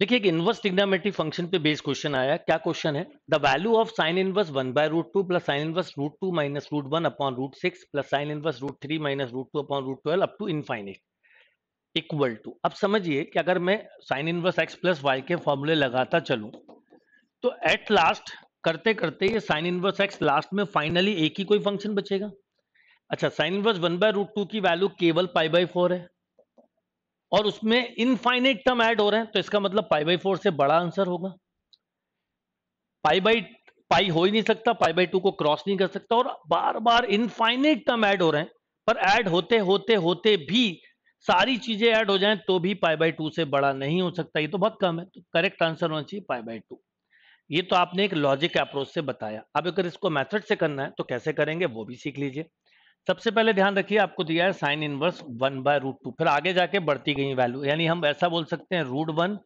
देखिए एक inverse trigonometry function पे बेस्ड क्वेश्चन आया क्या क्वेश्चन है the value of sine inverse one by root two plus sine inverse root two minus root one upon root six plus sine inverse root three minus root two upon root twelve up to infinite equal to अब समझिए कि अगर मैं sine inverse X plus Y के फॉर्मूले लगाता चलूँ तो एट लास्ट करते करते ये साइन इनवर्स एक्स लास्ट में फाइनली एक ही कोई फंक्शन बचेगा अच्छा sine inverse one by root two की वैल्यू केवल पाई बाई फोर है और उसमें इनफाइनाइट टर्म ऐड हो रहे हैं तो इसका मतलब पाई बाई फोर से बड़ा आंसर होगा पाई बाई पाई हो ही नहीं सकता पाई बाई टू को क्रॉस नहीं कर सकता और बार बार इनफाइनाइट टर्म ऐड हो रहे हैं पर ऐड होते होते होते भी सारी चीजें ऐड हो जाए तो भी पाई बाई टू से बड़ा नहीं हो सकता ये तो बहुत कम है तो करेक्ट आंसर होना चाहिए पाई बाई टू ये तो आपने एक लॉजिक अप्रोच से बताया अब अगर इसको मेथड से करना है तो कैसे करेंगे वो भी सीख लीजिए सबसे पहले ध्यान रखिए आपको दिया है sine inverse one by root two फिर आगे जाके बढ़ती गई वैल्यू यानी हम ऐसा बोल सकते हैं root one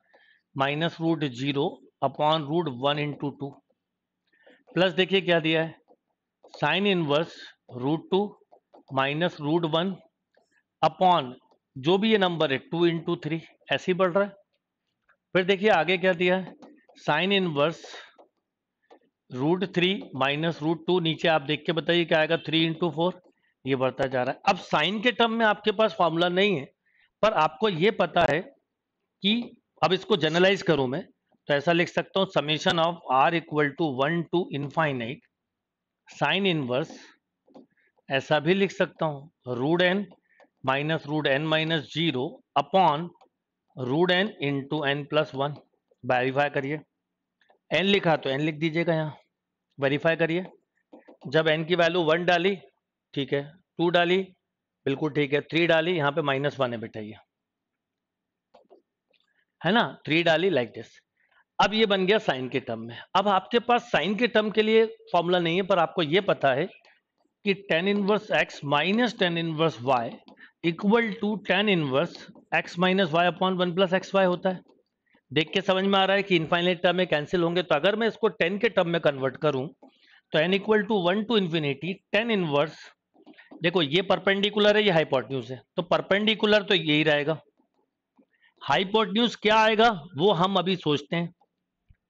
minus root zero upon root one into two plus देखिए क्या दिया है sine inverse root two minus root one upon जो भी ये नंबर है टू इंटू थ्री ऐसे ही बढ़ रहा है फिर देखिए आगे क्या दिया है sine inverse root three minus root two नीचे आप देख के बताइए क्या आएगा थ्री इंटू फोर ये बढ़ता जा रहा है अब साइन के टर्म में आपके पास फॉर्मूला नहीं है पर आपको ये पता है कि अब इसको जनरलाइज करूं मैं तो ऐसा लिख सकता हूं summation of R equal to one to infinite sine inverse ऐसा भी लिख सकता हूं root N minus root N minus zero upon root N into N plus one verify करिए एन लिखा तो एन लिख दीजिएगा यहाँ वेरीफाई करिए जब एन की वैल्यू वन डाली ठीक है टू डाली बिल्कुल ठीक है थ्री डाली यहाँ पे माइनस वन है बेटा ये है ना थ्री डाली लाइक दिस अब ये बन गया साइन के टर्म में अब आपके पास साइन के टर्म के लिए फॉर्मूला नहीं है पर आपको ये पता है कि tan inverse X minus tan inverse Y equal to tan inverse X minus Y upon one plus X Y होता है देख के समझ में आ रहा है कि इनफाइनेट टर्म में कैंसिल होंगे तो अगर मैं इसको टेन के टर्म में कन्वर्ट करूं तो N equal to one to infinity tan inverse देखो ये परपेंडिकुलर है ये हाइपोटन्यूज है तो परपेंडिकुलर तो यही रहेगा हाइपोटन्यूज क्या आएगा वो हम अभी सोचते हैं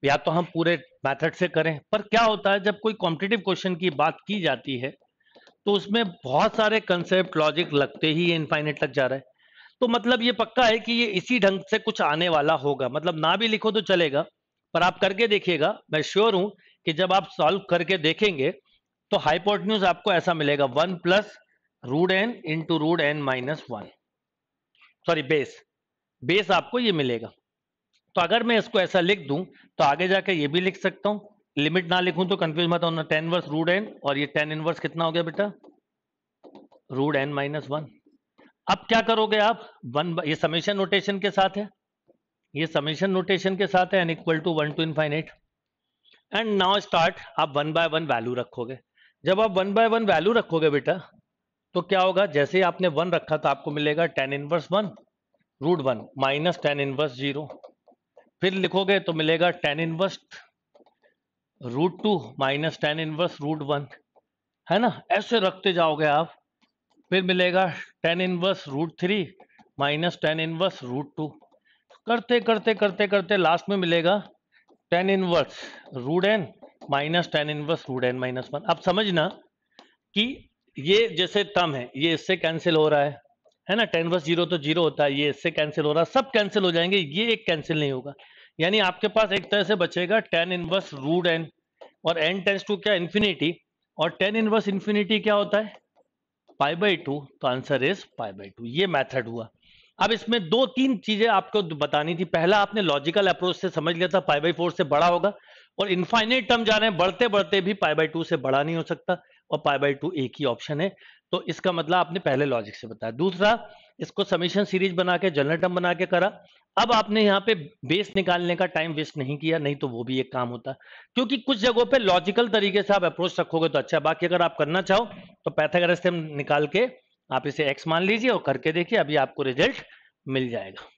या तो हम पूरे मेथड से करें पर क्या होता है जब कोई कॉम्पिटेटिव क्वेश्चन की बात की जाती है तो उसमें बहुत सारे कंसेप्ट लॉजिक लगते ही इनफाइनेट तक जा रहा है तो मतलब ये पक्का है कि ये इसी ढंग से कुछ आने वाला होगा मतलब ना भी लिखो तो चलेगा पर आप करके देखिएगा मैं श्योर हूं कि जब आप सॉल्व करके देखेंगे तो हाइपोटन्यूज आपको ऐसा मिलेगा one plus root N into root N minus one sorry base base आपको ये मिलेगा तो अगर मैं इसको ऐसा लिख दूं तो आगे जाकर ये भी लिख सकता हूं लिमिट ना लिखूं तो कंफ्यूज मत होना टेन वर्स रूट एन और ये टेन इनवर्स कितना हो गया बेटा रूट एन माइनस वन अब क्या करोगे आप वन ये समेशन नोटेशन के साथ है ये समेशन नोटेशन के साथ है N equal to one to infinite and now start आप वन बाय वन वैल्यू रखोगे जब आप वन बाय वन वैल्यू रखोगे बेटा तो क्या होगा जैसे ही आपने वन रखा तो आपको मिलेगा tan inverse one root one minus tan inverse zero फिर लिखोगे तो मिलेगा tan inverse root two minus tan inverse root one है ना ऐसे रखते जाओगे आप फिर मिलेगा tan inverse root three minus tan inverse root two करते करते करते करते लास्ट में मिलेगा tan inverse root N minus tan inverse root N minus one अब समझना कि ये जैसे तम है ये इससे कैंसिल हो रहा है है ना टेन वर्स जीरो तो जीरो होता है ये इससे कैंसिल हो रहा है सब कैंसिल हो जाएंगे ये एक कैंसिल नहीं होगा यानी आपके पास एक तरह से बचेगा टेन इनवर्स रूट एन और एन टेंस टू क्या इन्फिनिटी और टेन इनवर्स इन्फिनिटी क्या होता है पाई बाई टू तो answer is pi by two ये मैथड हुआ अब इसमें दो तीन चीजें आपको बतानी थी पहला आपने लॉजिकल अप्रोच से समझ लिया था पाई बाई फोर से बड़ा होगा और इन्फाइनेट टर्म जा रहे हैं बढ़ते बढ़ते भी पाई बाई टू से बड़ा नहीं हो सकता और पाई बाई टू एक ही ऑप्शन है तो इसका मतलब आपने पहले लॉजिक से बताया दूसरा इसको समीशन सीरीज बना के जनरल टर्म बना के करा अब आपने यहाँ पे बेस निकालने का टाइम वेस्ट नहीं किया नहीं तो वो भी एक काम होता क्योंकि कुछ जगहों पे लॉजिकल तरीके से आप अप्रोच रखोगे तो अच्छा बाकी अगर आप करना चाहो तो पैथागोरस थ्योरम निकाल के आप इसे एक्स मान लीजिए और करके देखिए अभी आपको रिजल्ट मिल जाएगा